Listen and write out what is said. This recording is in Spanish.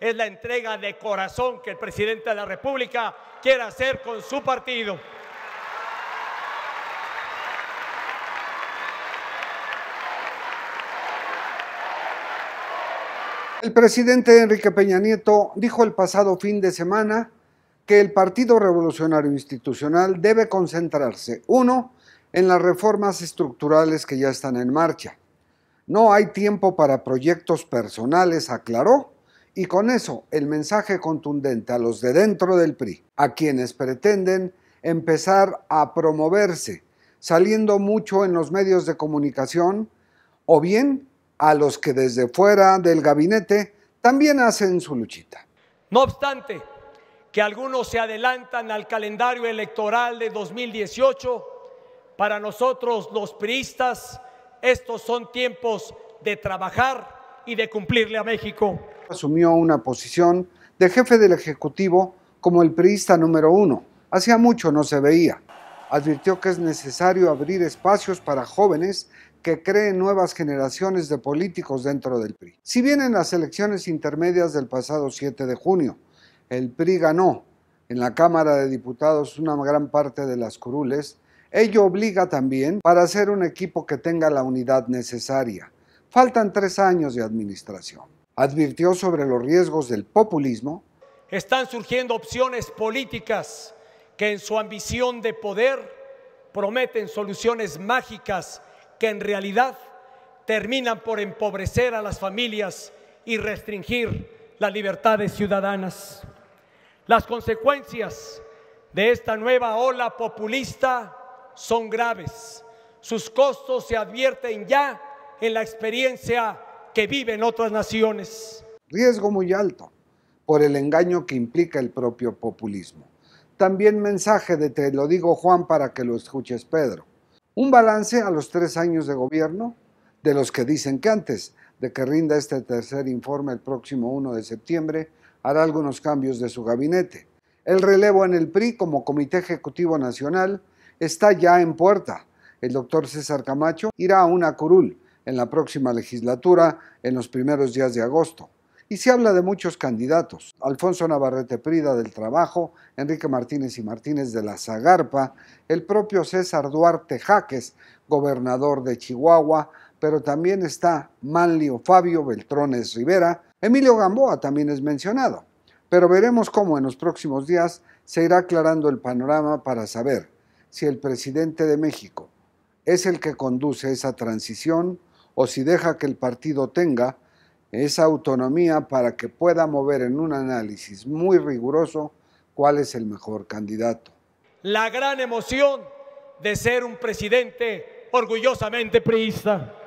es la entrega de corazón que el presidente de la República quiere hacer con su partido. El presidente Enrique Peña Nieto dijo el pasado fin de semana que el Partido Revolucionario Institucional debe concentrarse, uno, en las reformas estructurales que ya están en marcha. No hay tiempo para proyectos personales, aclaró, y con eso el mensaje contundente a los de dentro del PRI, a quienes pretenden empezar a promoverse, saliendo mucho en los medios de comunicación, o bien a los que desde fuera del gabinete también hacen su luchita. No obstante, que algunos se adelantan al calendario electoral de 2018, para nosotros los priistas estos son tiempos de trabajar y de cumplirle a México asumió una posición de jefe del Ejecutivo como el priista número uno. Hacía mucho no se veía. Advirtió que es necesario abrir espacios para jóvenes que creen nuevas generaciones de políticos dentro del PRI. Si bien en las elecciones intermedias del pasado 7 de junio, el PRI ganó en la Cámara de Diputados una gran parte de las curules, ello obliga también para hacer un equipo que tenga la unidad necesaria. Faltan tres años de administración advirtió sobre los riesgos del populismo. Están surgiendo opciones políticas que en su ambición de poder prometen soluciones mágicas que en realidad terminan por empobrecer a las familias y restringir las libertades ciudadanas. Las consecuencias de esta nueva ola populista son graves. Sus costos se advierten ya en la experiencia que vive en otras naciones. Riesgo muy alto por el engaño que implica el propio populismo. También mensaje de te lo digo Juan para que lo escuches Pedro. Un balance a los tres años de gobierno de los que dicen que antes de que rinda este tercer informe el próximo 1 de septiembre hará algunos cambios de su gabinete. El relevo en el PRI como Comité Ejecutivo Nacional está ya en puerta. El doctor César Camacho irá a una curul en la próxima legislatura en los primeros días de agosto. Y se habla de muchos candidatos, Alfonso Navarrete Prida del Trabajo, Enrique Martínez y Martínez de la Zagarpa, el propio César Duarte Jaques, gobernador de Chihuahua, pero también está Manlio Fabio Beltrones Rivera, Emilio Gamboa también es mencionado. Pero veremos cómo en los próximos días se irá aclarando el panorama para saber si el presidente de México es el que conduce esa transición o si deja que el partido tenga esa autonomía para que pueda mover en un análisis muy riguroso cuál es el mejor candidato. La gran emoción de ser un presidente orgullosamente priista.